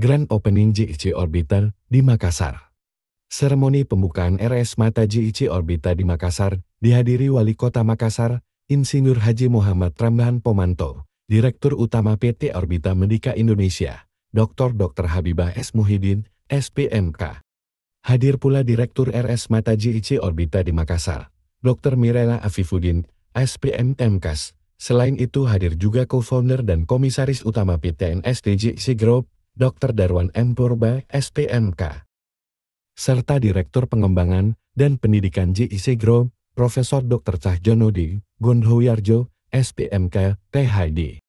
Grand Opening JIC Orbiter di Makassar. Seremoni pembukaan RS Mata JIC Orbita di Makassar dihadiri Wali Kota Makassar, Insinyur Haji Muhammad Rambahan Pomanto, Direktur Utama PT Orbita Medika Indonesia, Dr. Dr. Habibah S. Muhyiddin, SPMK. Hadir pula Direktur RS Mata JIC Orbita di Makassar, Dr. Mirela Afifuddin, SPM Temkas. Selain itu hadir juga co-founder dan komisaris utama PT NSDJC Group, Dr. Darwan M. Purba, SPMK, serta Direktur Pengembangan dan Pendidikan JIC Group, Prof. Dr. Cahjono D. Gondhoyarjo, SPMK, THD.